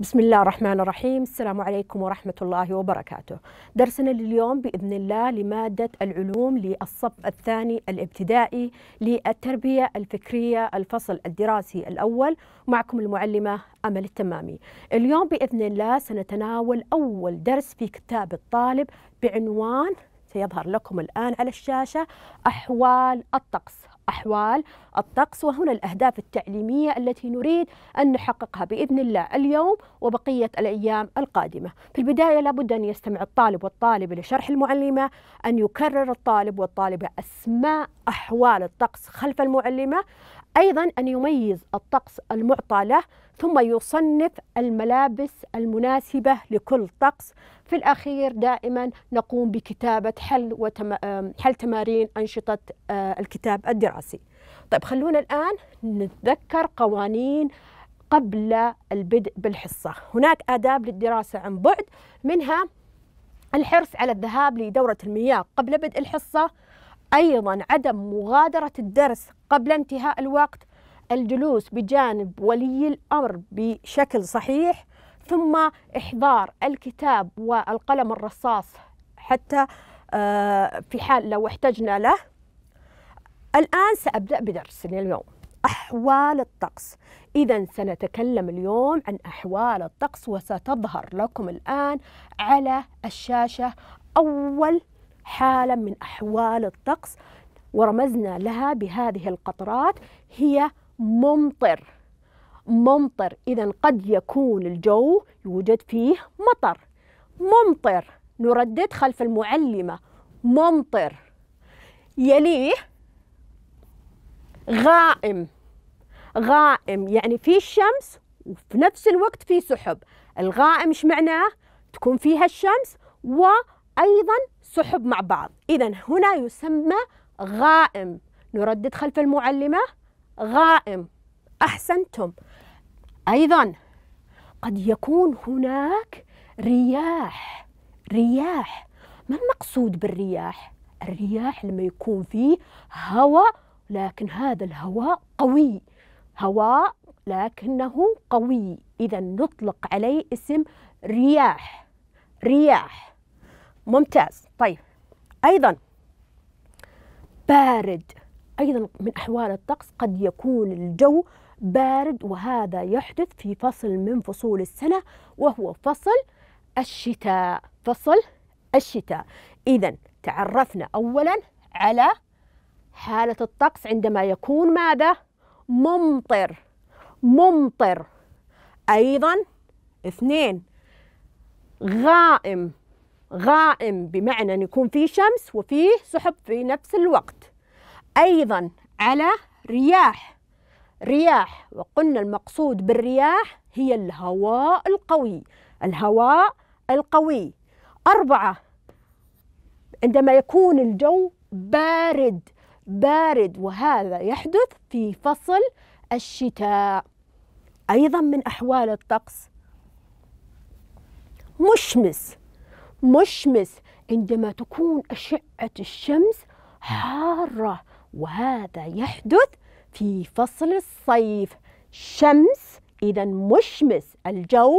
بسم الله الرحمن الرحيم السلام عليكم ورحمة الله وبركاته درسنا لليوم بإذن الله لمادة العلوم للصف الثاني الابتدائي للتربية الفكرية الفصل الدراسي الأول معكم المعلمة أمل التمامي اليوم بإذن الله سنتناول أول درس في كتاب الطالب بعنوان سيظهر لكم الآن على الشاشة أحوال الطقس أحوال الطقس وهنا الأهداف التعليمية التي نريد أن نحققها بإذن الله اليوم وبقية الأيام القادمة في البداية لابد أن يستمع الطالب والطالبة لشرح المعلمة أن يكرر الطالب والطالبة أسماء أحوال الطقس خلف المعلمة أيضا أن يميز الطقس المعطى له ثم يصنف الملابس المناسبة لكل طقس في الأخير دائما نقوم بكتابة حل, وتم... حل تمارين أنشطة آه، الكتاب الدراسي طيب خلونا الآن نتذكر قوانين قبل البدء بالحصة هناك آداب للدراسة عن بعد منها الحرص على الذهاب لدورة المياه قبل بدء الحصة أيضا عدم مغادرة الدرس قبل انتهاء الوقت الجلوس بجانب ولي الامر بشكل صحيح ثم احضار الكتاب والقلم الرصاص حتى آه، في حال لو احتجنا له الان سابدا بدرسنا اليوم احوال الطقس اذا سنتكلم اليوم عن احوال الطقس وستظهر لكم الان على الشاشه اول حاله من احوال الطقس ورمزنا لها بهذه القطرات هي ممطر ممطر إذا قد يكون الجو يوجد فيه مطر ممطر نردد خلف المعلمة ممطر يليه غائم غائم يعني في الشمس وفي نفس الوقت في سحب الغائم ايش معناه تكون فيها الشمس وايضا سحب مع بعض اذا هنا يسمى غائم نردد خلف المعلمة غائم أحسنتم أيضا قد يكون هناك رياح رياح ما المقصود بالرياح؟ الرياح لما يكون فيه هواء لكن هذا الهواء قوي هواء لكنه قوي إذا نطلق عليه اسم رياح رياح ممتاز طيب أيضا بارد أيضا من أحوال الطقس قد يكون الجو بارد وهذا يحدث في فصل من فصول السنة وهو فصل الشتاء فصل الشتاء إذا تعرفنا أولا على حالة الطقس عندما يكون ماذا؟ ممطر ممطر أيضا اثنين غائم غائم بمعنى أن يكون فيه شمس وفيه سحب في نفس الوقت أيضا على رياح رياح وقلنا المقصود بالرياح هي الهواء القوي الهواء القوي أربعة عندما يكون الجو بارد بارد وهذا يحدث في فصل الشتاء أيضا من أحوال الطقس مشمس مشمس عندما تكون أشعة الشمس حارة وهذا يحدث في فصل الصيف شمس إذا مشمس الجو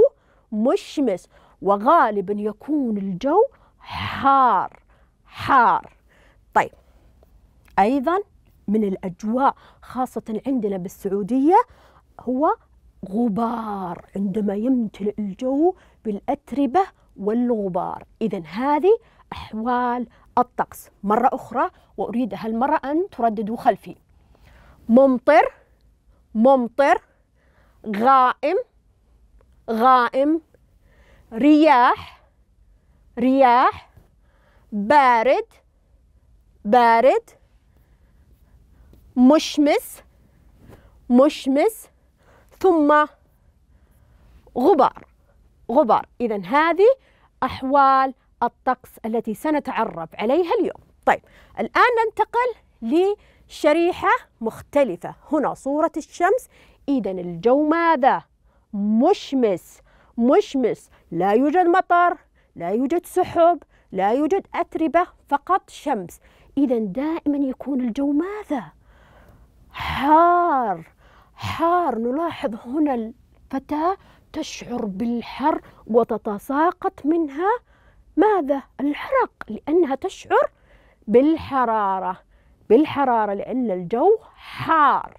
مشمس وغالبا يكون الجو حار حار طيب أيضا من الأجواء خاصة عندنا بالسعودية هو غبار عندما يمتلئ الجو بالأتربة والغبار إذا هذه أحوال الطقس مرة أخرى وأريد هالمرة أن ترددوا خلفي ممطر ممطر غائم غائم رياح رياح بارد بارد مشمس مشمس ثم غبار غبار إذا هذه أحوال الطقس التي سنتعرف عليها اليوم طيب الآن ننتقل لشريحة مختلفة هنا صورة الشمس إذا الجو ماذا؟ مشمس مشمس لا يوجد مطر لا يوجد سحب لا يوجد أتربة فقط شمس إذا دائما يكون الجو ماذا؟ حار حار نلاحظ هنا الفتاة تشعر بالحر وتتساقط منها ماذا الحرق لأنها تشعر بالحرارة بالحرارة لأن الجو حار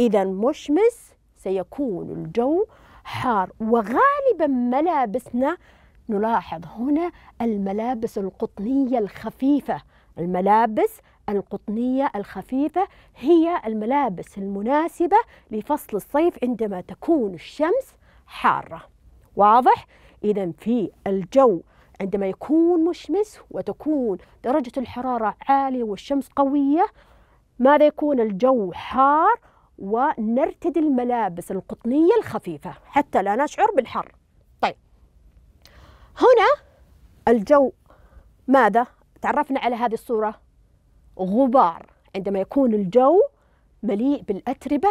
إذا مشمس سيكون الجو حار وغالبا ملابسنا نلاحظ هنا الملابس القطنية الخفيفة الملابس القطنية الخفيفة هي الملابس المناسبة لفصل الصيف عندما تكون الشمس حارة واضح؟ إذا في الجو عندما يكون مشمس وتكون درجة الحرارة عالية والشمس قوية ماذا يكون الجو حار ونرتدي الملابس القطنية الخفيفة حتى لا نشعر بالحر طيب هنا الجو ماذا؟ تعرفنا على هذه الصورة غبار عندما يكون الجو مليء بالأتربة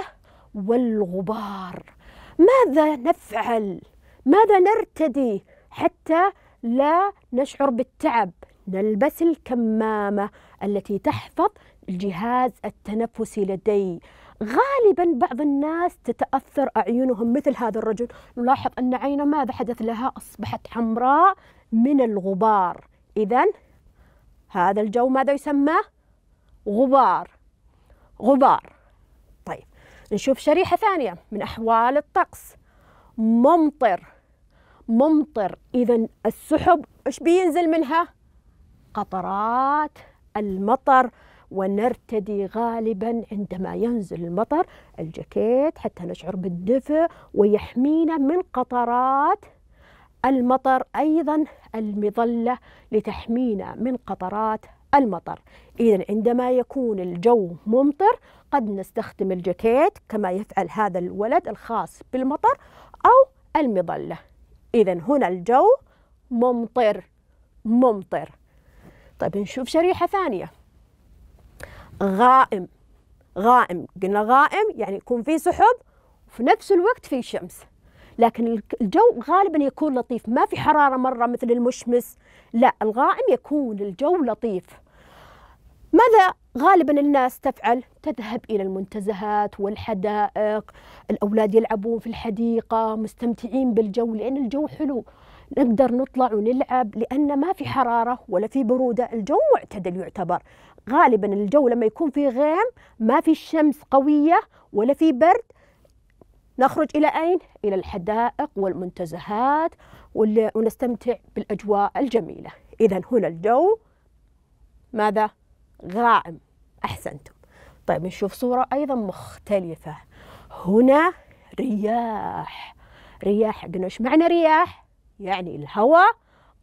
والغبار ماذا نفعل ماذا نرتدي حتى لا نشعر بالتعب نلبس الكمامة التي تحفظ الجهاز التنفسي لدي غالبا بعض الناس تتأثر أعينهم مثل هذا الرجل نلاحظ أن عينه ماذا حدث لها أصبحت حمراء من الغبار إذا هذا الجو ماذا يسمى غبار غبار نشوف شريحة ثانية من أحوال الطقس ممطر ممطر إذا السحب إيش بينزل منها؟ قطرات المطر ونرتدي غالبا عندما ينزل المطر الجاكيت حتى نشعر بالدفء ويحمينا من قطرات المطر ايضا المظله لتحمينا من قطرات المطر إذا عندما يكون الجو ممطر قد نستخدم الجاكيت كما يفعل هذا الولد الخاص بالمطر أو المظلة إذا هنا الجو ممطر ممطر طيب نشوف شريحة ثانية غائم غائم قلنا غائم يعني يكون في سحب وفي نفس الوقت في شمس لكن الجو غالبا يكون لطيف ما في حرارة مرة مثل المشمس لا الغائم يكون الجو لطيف ماذا غالبا الناس تفعل تذهب الى المنتزهات والحدائق الاولاد يلعبون في الحديقه مستمتعين بالجو لان الجو حلو نقدر نطلع ونلعب لان ما في حراره ولا في بروده الجو معتدل يعتبر غالبا الجو لما يكون في غيم ما في شمس قويه ولا في برد نخرج الى اين الى الحدائق والمنتزهات ونستمتع بالاجواء الجميله اذا هنا الجو ماذا ذراعم أحسنتم طيب نشوف صورة أيضا مختلفة هنا رياح رياح قلنا ايش معنى رياح؟ يعني الهواء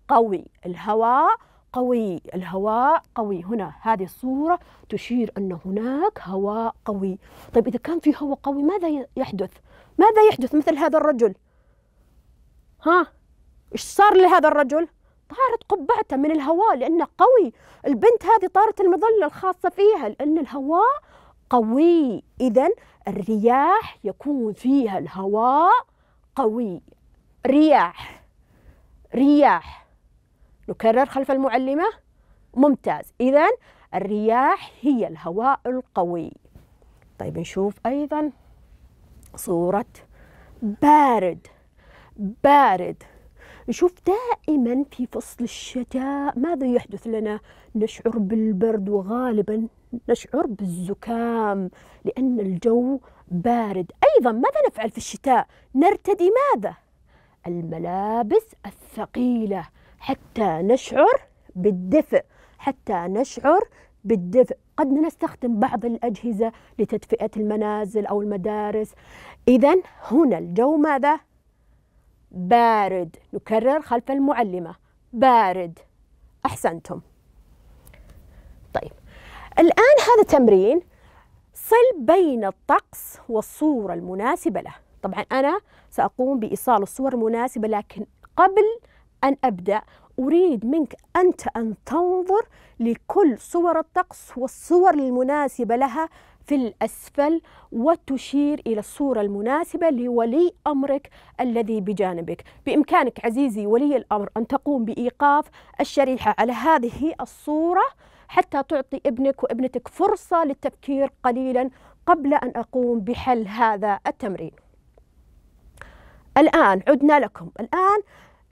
قوي الهواء قوي الهواء قوي هنا هذه الصورة تشير أن هناك هواء قوي طيب إذا كان في هواء قوي ماذا يحدث؟ ماذا يحدث مثل هذا الرجل؟ ها؟ إيش صار لهذا الرجل؟ طارت قبعته من الهواء لأنه قوي البنت هذه طارت المظلة الخاصة فيها لأن الهواء قوي إذا الرياح يكون فيها الهواء قوي رياح رياح نكرر خلف المعلمة ممتاز إذا الرياح هي الهواء القوي طيب نشوف أيضا صورة بارد بارد نشوف دائما في فصل الشتاء ماذا يحدث لنا نشعر بالبرد وغالبا نشعر بالزكام لأن الجو بارد أيضا ماذا نفعل في الشتاء نرتدي ماذا الملابس الثقيلة حتى نشعر بالدفء حتى نشعر بالدفء قد نستخدم بعض الأجهزة لتدفئة المنازل أو المدارس إذا هنا الجو ماذا بارد نكرر خلف المعلمة بارد أحسنتم طيب الآن هذا تمرين صل بين الطقس والصورة المناسبة له طبعا أنا سأقوم بإيصال الصور المناسبة لكن قبل أن أبدأ أريد منك أنت أن تنظر لكل صور الطقس والصور المناسبة لها في الأسفل وتشير إلى الصورة المناسبة لولي أمرك الذي بجانبك بإمكانك عزيزي ولي الأمر أن تقوم بإيقاف الشريحة على هذه الصورة حتى تعطي ابنك وابنتك فرصة للتفكير قليلا قبل أن أقوم بحل هذا التمرين الآن عدنا لكم الآن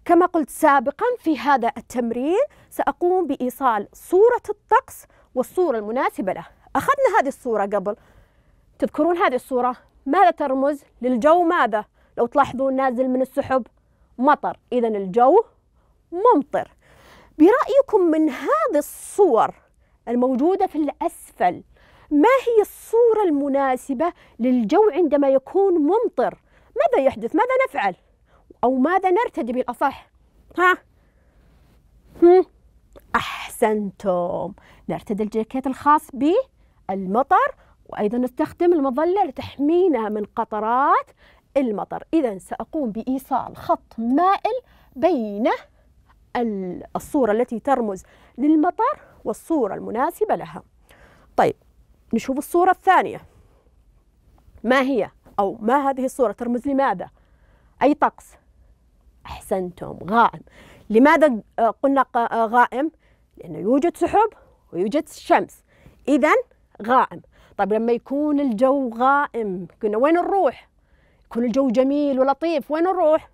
كما قلت سابقا في هذا التمرين سأقوم بإيصال صورة الطقس والصورة المناسبة له أخذنا هذه الصورة قبل تذكرون هذه الصورة ماذا ترمز للجو ماذا لو تلاحظون نازل من السحب مطر إذا الجو ممطر برأيكم من هذه الصور الموجودة في الأسفل ما هي الصورة المناسبة للجو عندما يكون ممطر ماذا يحدث ماذا نفعل أو ماذا نرتدي بالأصح ها هم. أحسنتم نرتدي الجاكيت الخاص به المطر وأيضا نستخدم المظلة لتحمينا من قطرات المطر إذا سأقوم بإيصال خط مائل بين الصورة التي ترمز للمطر والصورة المناسبة لها طيب نشوف الصورة الثانية ما هي أو ما هذه الصورة ترمز لماذا أي طقس أحسنتم غائم لماذا قلنا غائم لأنه يوجد سحب ويوجد شمس إذا غائم طيب لما يكون الجو غائم قلنا وين نروح يكون الجو جميل ولطيف وين نروح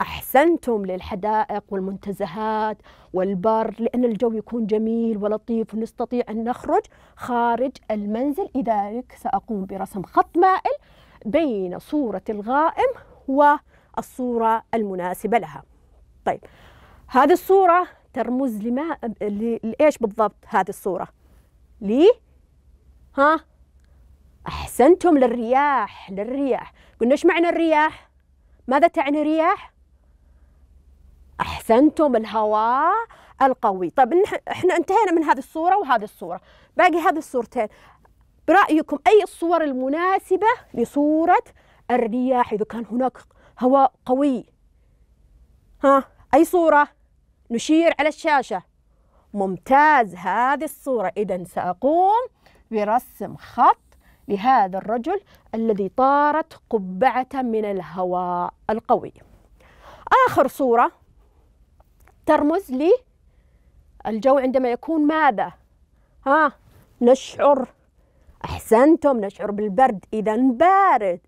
أحسنتم للحدائق والمنتزهات والبر لأن الجو يكون جميل ولطيف ونستطيع أن نخرج خارج المنزل لذلك سأقوم برسم خط مائل بين صورة الغائم والصورة المناسبة لها طيب هذه الصورة ترمز لما لإيش بالضبط هذه الصورة؟ ليه ها أحسنتم للرياح للرياح قلنا إيش معنى الرياح ماذا تعني رياح أحسنتم الهواء القوي طب إحنا انتهينا من هذه الصورة وهذه الصورة باقي هذه الصورتين برأيكم أي الصور المناسبة لصورة الرياح إذا كان هناك هواء قوي ها أي صورة نشير على الشاشة ممتاز هذه الصورة إذا سأقوم برسم خط لهذا الرجل الذي طارت قبعة من الهواء القوي آخر صورة ترمز لي الجو عندما يكون ماذا؟ ها نشعر أحسنتم نشعر بالبرد إذا بارد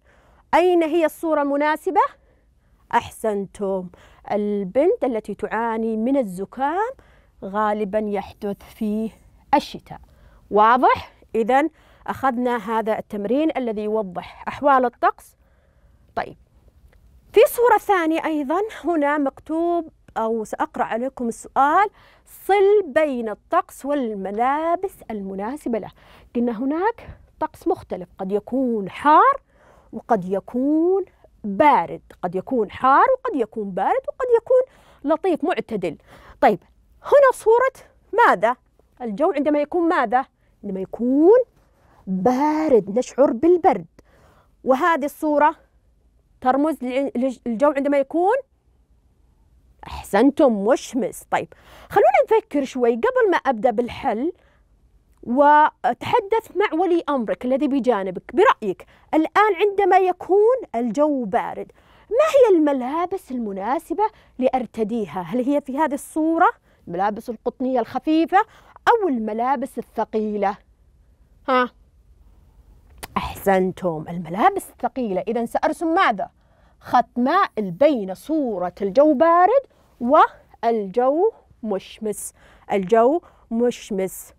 أين هي الصورة المناسبة؟ أحسنتم البنت التي تعاني من الزكام غالبا يحدث في الشتاء واضح؟ إذا أخذنا هذا التمرين الذي يوضح أحوال الطقس طيب في صورة ثانية أيضا هنا مكتوب أو سأقرأ عليكم السؤال صل بين الطقس والملابس المناسبة له قلنا هناك طقس مختلف قد يكون حار وقد يكون بارد قد يكون حار وقد يكون بارد وقد يكون لطيف معتدل طيب هنا صورة ماذا؟ الجو عندما يكون ماذا؟ لما يكون بارد نشعر بالبرد وهذه الصورة ترمز للجو عندما يكون أحسنتم مشمس طيب خلونا نفكر شوي قبل ما أبدأ بالحل وتحدث مع ولي أمرك الذي بجانبك برأيك الآن عندما يكون الجو بارد ما هي الملابس المناسبة لأرتديها؟ هل هي في هذه الصورة؟ الملابس القطنية الخفيفة أو الملابس الثقيلة ها أحسنتم الملابس الثقيلة إذا سأرسم ماذا؟ خط مائل بين صورة الجو بارد والجو مشمس الجو مشمس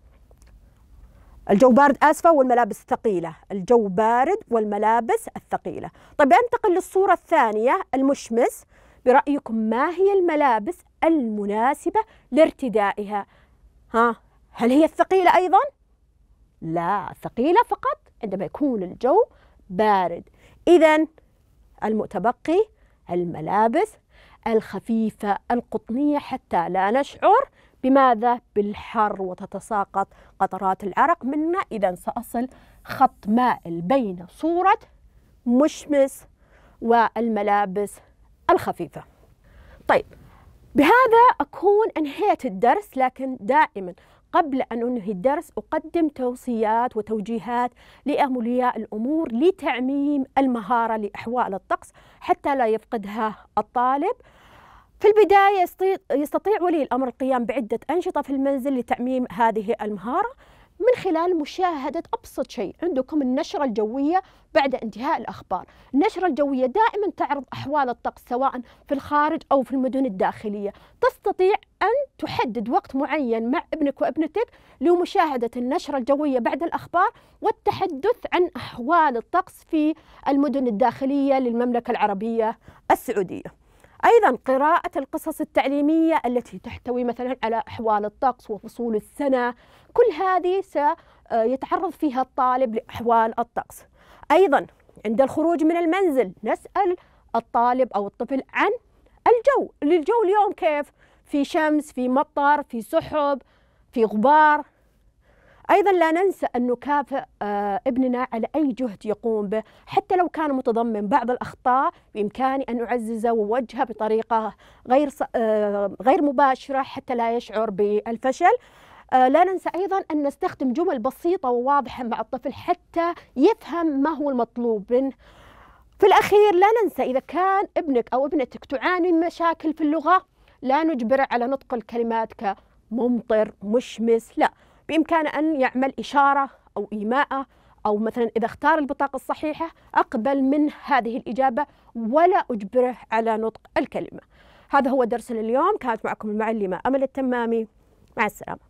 الجو بارد آسفة والملابس الثقيلة الجو بارد والملابس الثقيلة طيب أنتقل للصورة الثانية المشمس برأيكم ما هي الملابس المناسبة لارتدائها ها هل هي الثقيلة أيضا؟ لا ثقيلة فقط عندما يكون الجو بارد إذا المتبقي الملابس الخفيفة القطنية حتى لا نشعر بماذا؟ بالحر وتتساقط قطرات العرق منا إذا سأصل خط مائل بين صورة مشمس والملابس الخفيفة طيب بهذا أكون أنهيت الدرس لكن دائما قبل أن أنهي الدرس أقدم توصيات وتوجيهات لأولياء الأمور لتعميم المهارة لأحوال الطقس حتى لا يفقدها الطالب في البداية يستطيع ولي الأمر القيام بعدة أنشطة في المنزل لتعميم هذه المهارة من خلال مشاهدة أبسط شيء عندكم النشرة الجوية بعد انتهاء الأخبار النشرة الجوية دائما تعرض أحوال الطقس سواء في الخارج أو في المدن الداخلية تستطيع أن تحدد وقت معين مع ابنك وابنتك لمشاهدة النشرة الجوية بعد الأخبار والتحدث عن أحوال الطقس في المدن الداخلية للمملكة العربية السعودية أيضا قراءة القصص التعليمية التي تحتوي مثلا على أحوال الطقس وفصول السنة كل هذه سيتعرض فيها الطالب لأحوال الطقس أيضا عند الخروج من المنزل نسأل الطالب أو الطفل عن الجو الجو اليوم كيف في شمس في مطر في سحب في غبار أيضا لا ننسى أن نكافئ آه، ابننا على أي جهد يقوم به حتى لو كان متضمن بعض الأخطاء بإمكاني أن أعززه ووجهه بطريقة غير آه، غير مباشرة حتى لا يشعر بالفشل آه، لا ننسى أيضا أن نستخدم جمل بسيطة وواضحة مع الطفل حتى يفهم ما هو المطلوب منه في الأخير لا ننسى إذا كان ابنك أو ابنتك تعاني من مشاكل في اللغة لا نجبر على نطق الكلمات كممطر مشمس لا بإمكانه أن يعمل إشارة أو إيماءة أو مثلا إذا اختار البطاقة الصحيحة أقبل من هذه الإجابة ولا أجبره على نطق الكلمة هذا هو درسنا اليوم كانت معكم المعلمة أمل التمامي مع السلامة